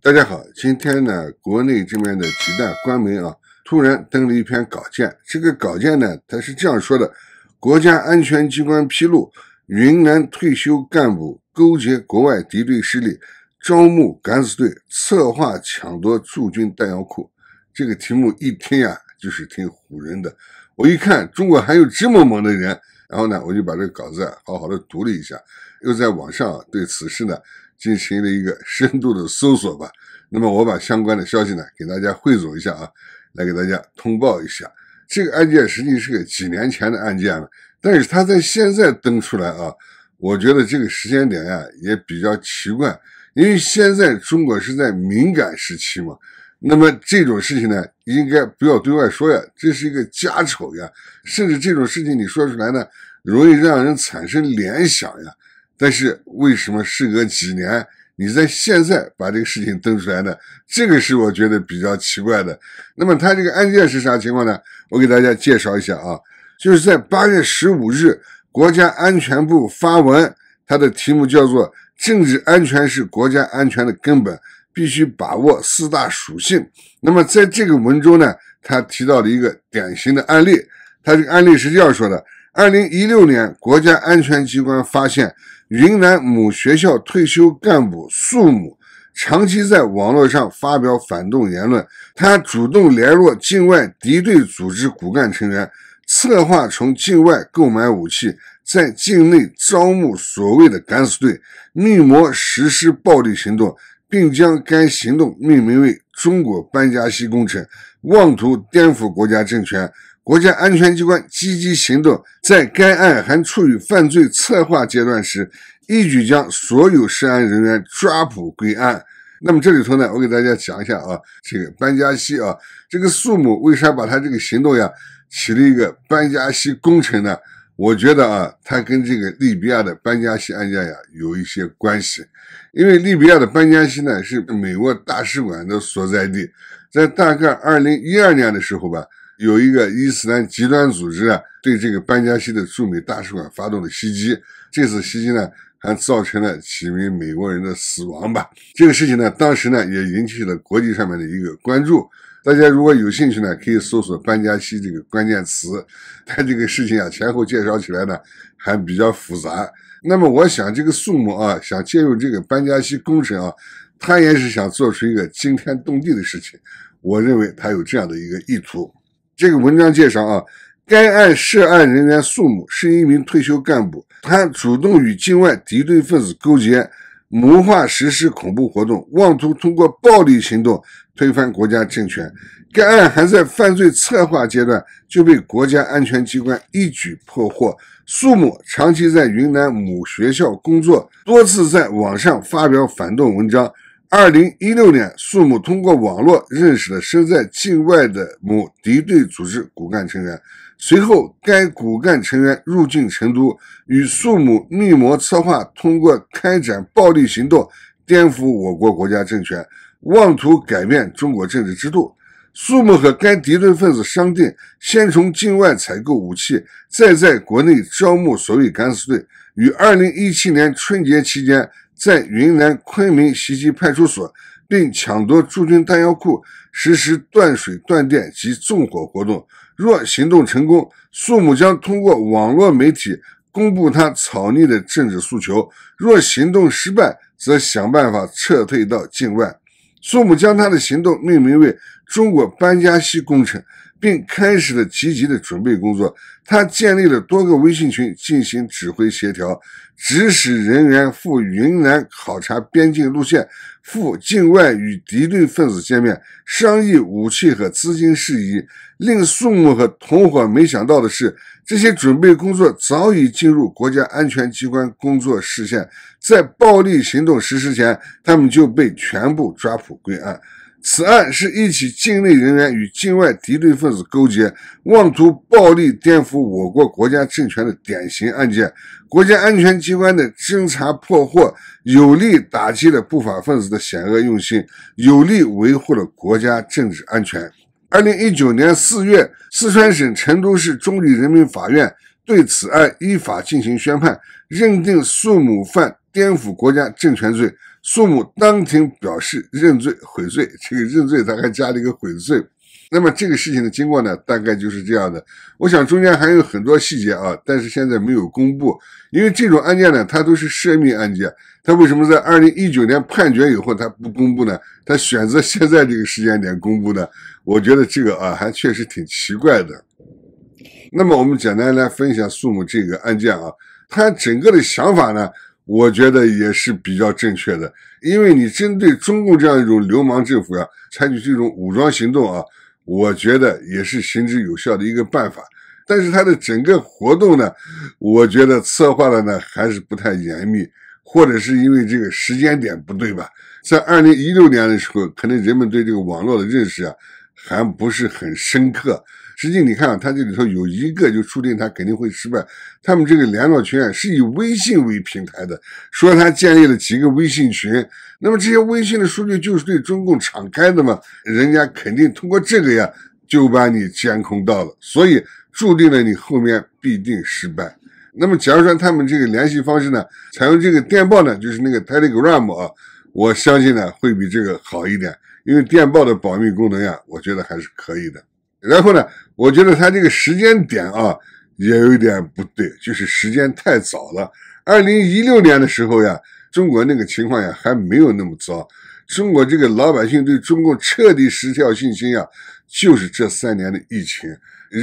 大家好，今天呢，国内这边的几大官媒啊，突然登了一篇稿件。这个稿件呢，它是这样说的：国家安全机关披露，云南退休干部勾结国外敌对势力，招募敢死队，策划抢夺驻军弹药库。这个题目一听呀，就是挺唬人的。我一看，中国还有这么猛的人。然后呢，我就把这个稿子好好的读了一下，又在网上对此事呢。进行了一个深度的搜索吧。那么我把相关的消息呢，给大家汇总一下啊，来给大家通报一下。这个案件实际是个几年前的案件了，但是它在现在登出来啊，我觉得这个时间点呀也比较奇怪，因为现在中国是在敏感时期嘛。那么这种事情呢，应该不要对外说呀，这是一个家丑呀，甚至这种事情你说出来呢，容易让人产生联想呀。但是为什么事隔几年，你在现在把这个事情登出来呢？这个是我觉得比较奇怪的。那么他这个案件是啥情况呢？我给大家介绍一下啊，就是在八月十五日，国家安全部发文，它的题目叫做“政治安全是国家安全的根本，必须把握四大属性”。那么在这个文中呢，他提到了一个典型的案例，他这个案例是这样说的：二零一六年，国家安全机关发现。云南某学校退休干部粟某，长期在网络上发表反动言论。他主动联络境外敌对组织骨干成员，策划从境外购买武器，在境内招募所谓的“敢死队”，密谋实施暴力行动，并将该行动命名为“中国班加西工程”，妄图颠覆国家政权。国家安全机关积极行动，在该案还处于犯罪策划阶段时，一举将所有涉案人员抓捕归案。那么这里头呢，我给大家讲一下啊，这个班加西啊，这个苏某为啥把他这个行动呀起了一个班加西工程呢？我觉得啊，他跟这个利比亚的班加西案件呀有一些关系，因为利比亚的班加西呢是美国大使馆的所在地，在大概二零一二年的时候吧。有一个伊斯兰极端组织啊，对这个班加西的驻美大使馆发动了袭击。这次袭击呢，还造成了几名美国人的死亡吧。这个事情呢，当时呢也引起了国际上面的一个关注。大家如果有兴趣呢，可以搜索班加西这个关键词。但这个事情啊，前后介绍起来呢，还比较复杂。那么我想，这个苏某啊，想借用这个班加西工程啊，他也是想做出一个惊天动地的事情。我认为他有这样的一个意图。这个文章介绍啊，该案涉案人员素某是一名退休干部，他主动与境外敌对分子勾结，谋划实施恐怖活动，妄图通过暴力行动推翻国家政权。该案还在犯罪策划阶段就被国家安全机关一举破获。苏某长期在云南某学校工作，多次在网上发表反动文章。二零一六年，苏某通过网络认识了身在境外的某敌对组织骨干成员，随后该骨干成员入境成都，与苏某密谋策划，通过开展暴力行动颠覆我国国家政权，妄图改变中国政治制度。苏某和该敌对分子商定，先从境外采购武器，再在国内招募所谓敢死队，于二零一七年春节期间。在云南昆明袭击派出所，并抢夺驻军弹药库，实施断水断电及纵火活动。若行动成功，苏某将通过网络媒体公布他草拟的政治诉求；若行动失败，则想办法撤退到境外。苏某将他的行动命名为“中国班加西工程”。并开始了积极的准备工作。他建立了多个微信群进行指挥协调，指使人员赴云南考察边境路线，赴境外与敌对分子见面，商议武器和资金事宜。令苏某和同伙没想到的是，这些准备工作早已进入国家安全机关工作视线，在暴力行动实施前，他们就被全部抓捕归案。此案是一起境内人员与境外敌对分子勾结，妄图暴力颠覆我国国家政权的典型案件。国家安全机关的侦查破获，有力打击了不法分子的险恶用心，有力维护了国家政治安全。二零一九年四月，四川省成都市中级人民法院对此案依法进行宣判，认定宋某犯颠覆国家政权罪。苏某当庭表示认罪悔罪，这个认罪他还加了一个悔罪。那么这个事情的经过呢，大概就是这样的。我想中间还有很多细节啊，但是现在没有公布，因为这种案件呢，它都是涉密案件。他为什么在二零一九年判决以后他不公布呢？他选择现在这个时间点公布呢？我觉得这个啊，还确实挺奇怪的。那么我们简单来分析一下苏某这个案件啊，他整个的想法呢？我觉得也是比较正确的，因为你针对中共这样一种流氓政府啊，采取这种武装行动啊，我觉得也是行之有效的一个办法。但是它的整个活动呢，我觉得策划的呢还是不太严密，或者是因为这个时间点不对吧？在二零一六年的时候，可能人们对这个网络的认识啊还不是很深刻。实际你看，他这里头有一个，就注定他肯定会失败。他们这个联络圈是以微信为平台的，说他建立了几个微信群，那么这些微信的数据就是对中共敞开的嘛？人家肯定通过这个呀，就把你监控到了，所以注定了你后面必定失败。那么，假如说他们这个联系方式呢，采用这个电报呢，就是那个 Telegram 啊，我相信呢会比这个好一点，因为电报的保密功能呀，我觉得还是可以的。然后呢，我觉得他这个时间点啊，也有点不对，就是时间太早了。二零一六年的时候呀，中国那个情况呀还没有那么糟。中国这个老百姓对中共彻底失掉信心呀，就是这三年的疫情，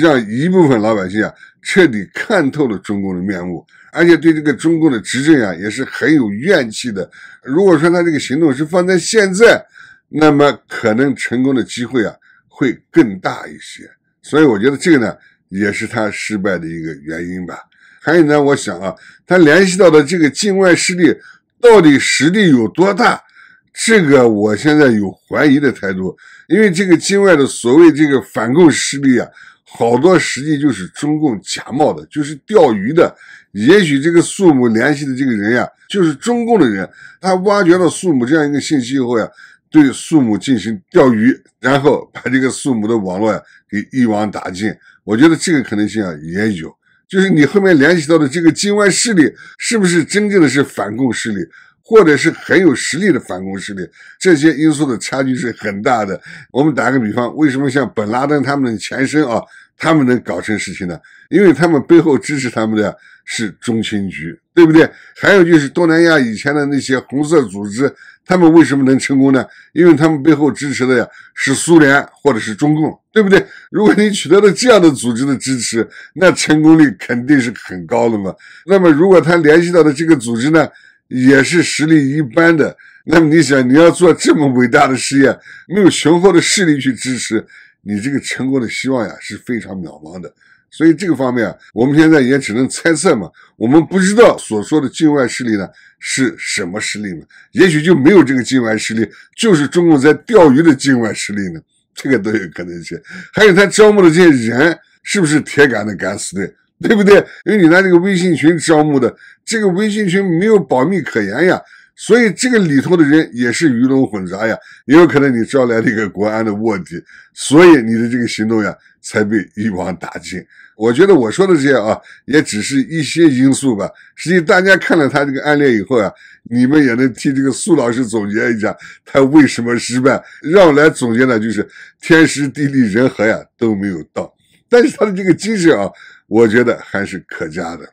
让一部分老百姓啊彻底看透了中共的面目，而且对这个中共的执政啊，也是很有怨气的。如果说他这个行动是放在现在，那么可能成功的机会啊。会更大一些，所以我觉得这个呢，也是他失败的一个原因吧。还有呢，我想啊，他联系到的这个境外势力到底实力有多大？这个我现在有怀疑的态度，因为这个境外的所谓这个反共势力啊，好多实际就是中共假冒的，就是钓鱼的。也许这个苏某联系的这个人呀，就是中共的人，他挖掘到苏某这样一个信息以后呀。对树木进行钓鱼，然后把这个树木的网络呀给一网打尽，我觉得这个可能性啊也有。就是你后面联系到的这个境外势力，是不是真正的是反共势力，或者是很有实力的反共势力？这些因素的差距是很大的。我们打个比方，为什么像本拉登他们的前身啊，他们能搞成事情呢？因为他们背后支持他们的是中情局。对不对？还有就是东南亚以前的那些红色组织，他们为什么能成功呢？因为他们背后支持的呀是苏联或者是中共，对不对？如果你取得了这样的组织的支持，那成功率肯定是很高的嘛。那么如果他联系到的这个组织呢，也是实力一般的，那么你想你要做这么伟大的事业，没有雄厚的势力去支持，你这个成功的希望呀是非常渺茫的。所以这个方面，我们现在也只能猜测嘛。我们不知道所说的境外势力呢是什么势力呢？也许就没有这个境外势力，就是中共在钓鱼的境外势力呢，这个都有可能性。还有他招募的这些人是不是铁杆的敢死队，对不对？因为你拿这个微信群招募的，这个微信群没有保密可言呀，所以这个里头的人也是鱼龙混杂呀，也有可能你招来了一个国安的卧底，所以你的这个行动呀。才被一网打尽。我觉得我说的这些啊，也只是一些因素吧。实际大家看了他这个案例以后啊，你们也能替这个苏老师总结一下他为什么失败。让我来总结呢，就是天时地利人和呀都没有到。但是他的这个精神啊，我觉得还是可嘉的。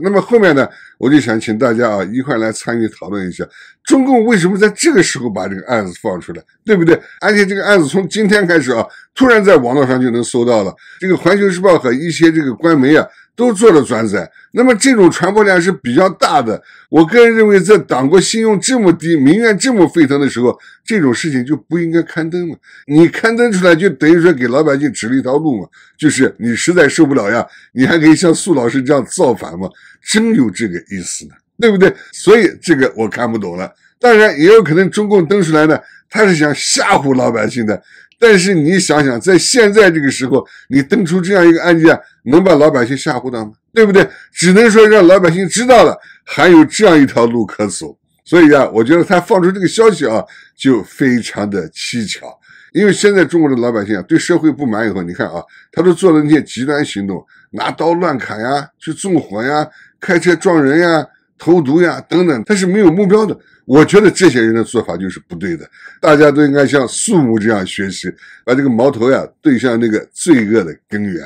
那么后面呢？我就想请大家啊一块来参与讨论一下，中共为什么在这个时候把这个案子放出来，对不对？而且这个案子从今天开始啊，突然在网络上就能搜到了，这个《环球时报》和一些这个官媒啊。都做了转载，那么这种传播量是比较大的。我个人认为，在党国信用这么低、民怨这么沸腾的时候，这种事情就不应该刊登了。你刊登出来，就等于说给老百姓指了一条路嘛，就是你实在受不了呀，你还可以像苏老师这样造反嘛，真有这个意思呢，对不对？所以这个我看不懂了。当然，也有可能中共登出来呢，他是想吓唬老百姓的。但是你想想，在现在这个时候，你登出这样一个案件，能把老百姓吓唬到吗？对不对？只能说让老百姓知道了，还有这样一条路可走。所以啊，我觉得他放出这个消息啊，就非常的蹊跷。因为现在中国的老百姓啊，对社会不满以后，你看啊，他都做了那些极端行动，拿刀乱砍呀，去纵火呀，开车撞人呀。投毒呀，等等，他是没有目标的。我觉得这些人的做法就是不对的。大家都应该像树木这样学习，把这个矛头呀对向那个罪恶的根源。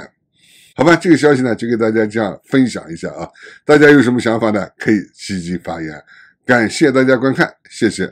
好吧，这个消息呢，就给大家这样分享一下啊。大家有什么想法呢？可以积极发言。感谢大家观看，谢谢。